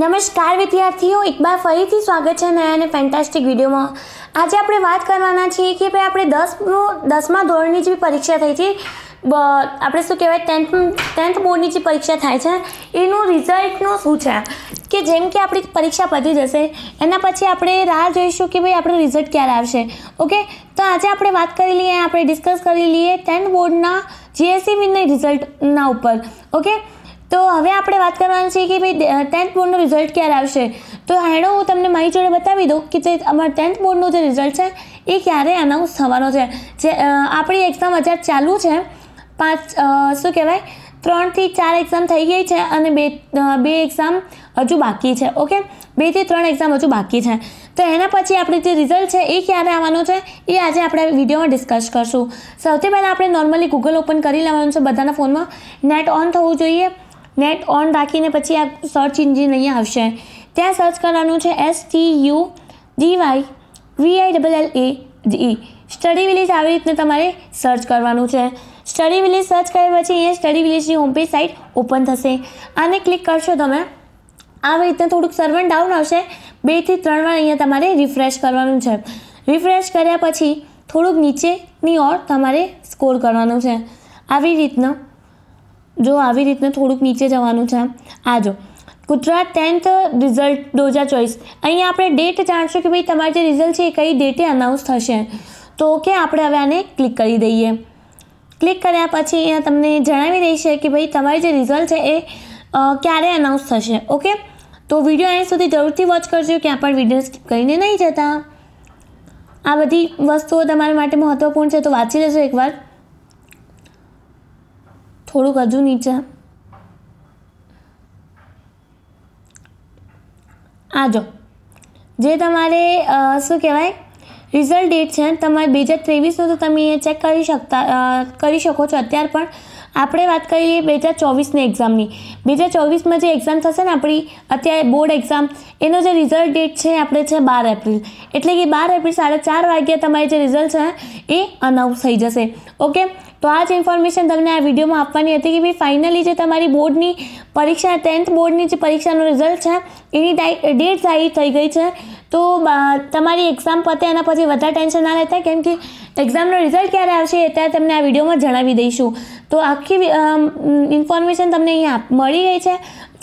નમસ્કાર વિદ્યાર્થીઓ એક બાર ફરીથી સ્વાગત છે નયા અને ફેન્ટાસ્ટિક વિડીયોમાં આજે આપણે વાત કરવાના છીએ કે ભાઈ આપણે દસમું દસમા ધોરણની જે પરીક્ષા થઈ છે આપણે શું કહેવાય ટેન્થ ટેન્થ બોર્ડની જે પરીક્ષા થાય છે એનું રિઝલ્ટનું શું છે કે જેમ કે આપણી પરીક્ષા પતી જશે એના પછી આપણે રાહ જોઈશું કે ભાઈ આપણું રિઝલ્ટ ક્યારે આવશે ઓકે તો આજે આપણે વાત કરી લઈએ આપણે ડિસ્કસ કરી લઈએ ટેન્થ બોર્ડના જીએસસીબીના રિઝલ્ટના ઉપર ઓકે તો હવે આપણે વાત કરવાની છે કે ભાઈ ટેન્થ બોર્ડનું રિઝલ્ટ ક્યારે આવશે તો હેણો હું તમને મારી જોડે બતાવી દઉં કે જે અમારા ટેન્થ બોર્ડનું જે રિઝલ્ટ છે એ ક્યારે અનાઉન્સ થવાનો છે જે આપણી એક્ઝામ હજાર ચાલુ છે પાંચ શું કહેવાય ત્રણથી ચાર એક્ઝામ થઈ ગઈ છે અને બે બે એક્ઝામ હજુ બાકી છે ઓકે બેથી ત્રણ એક્ઝામ હજુ બાકી છે તો એના પછી આપણે જે રિઝલ્ટ છે એ ક્યારે આવવાનું છે એ આજે આપણે વિડીયોમાં ડિસ્કસ કરશું સૌથી પહેલાં આપણે નોર્મલી ગૂગલ ઓપન કરી લેવાનું છે બધાના ફોનમાં નેટ ઓન થવું જોઈએ નેટ ઓન રાખીને પછી આ સર્ચ ઇન્જિન અહીંયા આવશે ત્યાં સર્ચ કરવાનું છે S T U D Y V I double L A E study village આવી રીતને તમારે સર્ચ કરવાનું છે સ્ટડી વિલેજ સર્ચ કર્યા પછી અહીંયા સ્ટડી વિલેજની હોમપેજ સાઇટ ઓપન થશે આને ક્લિક કરશો તમે આવી રીતે થોડુંક સર્વર ડાઉન આવશે બેથી ત્રણ વાર અહીંયા તમારે રિફ્રેશ કરવાનું છે રિફ્રેશ કર્યા પછી થોડુંક નીચેની ઓર તમારે સ્કોર કરવાનું છે આવી રીતના જો આવી રીતના થોડુંક નીચે જવાનું છે આ જો ગુજરાત ટેન્થ રિઝલ્ટ બે હજાર ચોવીસ અહીંયા આપણે ડેટ જાણશું કે ભાઈ તમારે જે રિઝલ્ટ છે એ કઈ ડેટે અનાઉન્સ થશે તો કે આપણે હવે આને ક્લિક કરી દઈએ ક્લિક કર્યા પછી અહીંયા તમને જણાવી દઈશે કે ભાઈ તમારી જે રિઝલ્ટ છે એ ક્યારે અનાઉન્સ થશે ઓકે તો વિડીયો અહીં સુધી જરૂરથી વોચ કરજો ક્યાં પણ વિડીયો સ્કીપ કરીને નહીં જતા આ બધી વસ્તુઓ તમારા માટે મહત્વપૂર્ણ છે તો વાંચી લેજો એકવાર થોડુંક હજુ નીચે આ જો જે તમારે શું કહેવાય રિઝલ્ટ ડેટ છે તમારે બે હજાર ત્રેવીસનું તો તમે એ ચેક કરી શકતા કરી શકો છો અત્યાર પણ આપણે વાત કરીએ બે હજાર ચોવીસની એક્ઝામની બે હજાર ચોવીસમાં જે એક્ઝામ થશે ને આપણી અત્યારે બોર્ડ એક્ઝામ એનો જે રિઝલ્ટ ડેટ છે આપણે છે બાર એપ્રિલ એટલે કે બાર એપ્રિલ સાડા ચાર વાગ્યા તમારે જે રિઝલ્ટ છે એ અનાઉન્સ થઈ જશે ઓકે તો આ જ ઇન્ફોર્મેશન તમને આ વિડીયોમાં આપવાની હતી કે ભાઈ ફાઇનલી જે તમારી બોર્ડની પરીક્ષા ટેન્થ બોર્ડની જે પરીક્ષાનું રિઝલ્ટ છે એની ડેટ જાહેર થઈ ગઈ છે તો તમારી એક્ઝામ પતે એના પછી વધારે ટેન્શન ના લેતા કેમ કે એક્ઝામનો રિઝલ્ટ ક્યારે આવશે એ ત્યારે તમને આ વિડીયોમાં જણાવી દઈશું તો આખી ઇન્ફોર્મેશન તમને અહીંયા મળી ગઈ છે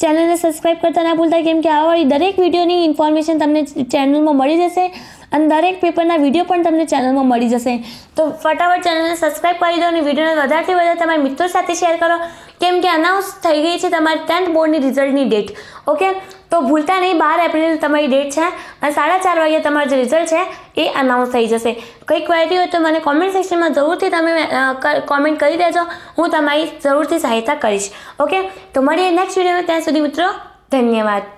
ચેનલને સબસ્ક્રાઈબ કરતા ના ભૂલતા કેમ કે આવાળી દરેક વિડીયોની ઇન્ફોર્મેશન તમને ચેનલમાં મળી જશે અને દરેક પેપરના વિડીયો પણ તમને ચેનલમાં મળી જશે તો ફટાફટ ચેનલને સબસ્ક્રાઈબ કરી દો અને વિડીયોને વધારેથી વધારે તમારા મિત્રો સાથે શેર કરો કેમ કે અનાઉન્સ થઈ ગઈ છે તમારી ટેન્થ બોર્ડની રિઝલ્ટની ડેટ ઓકે તો ભૂલતા નહીં બાર એપ્રિલ તમારી ડેટ છે અને સાડા ચાર વાગે તમારું જે રિઝલ્ટ છે એ અનાઉન્સ થઈ જશે કંઈ ક્વેરી હોય તો મને કોમેન્ટ સેક્શનમાં જરૂરથી તમે કોમેન્ટ કરી દેજો હું તમારી જરૂરથી સહાયતા કરીશ ઓકે તો મળીએ નેક્સ્ટ વિડીયોમાં ત્યાં સુધી મિત્રો ધન્યવાદ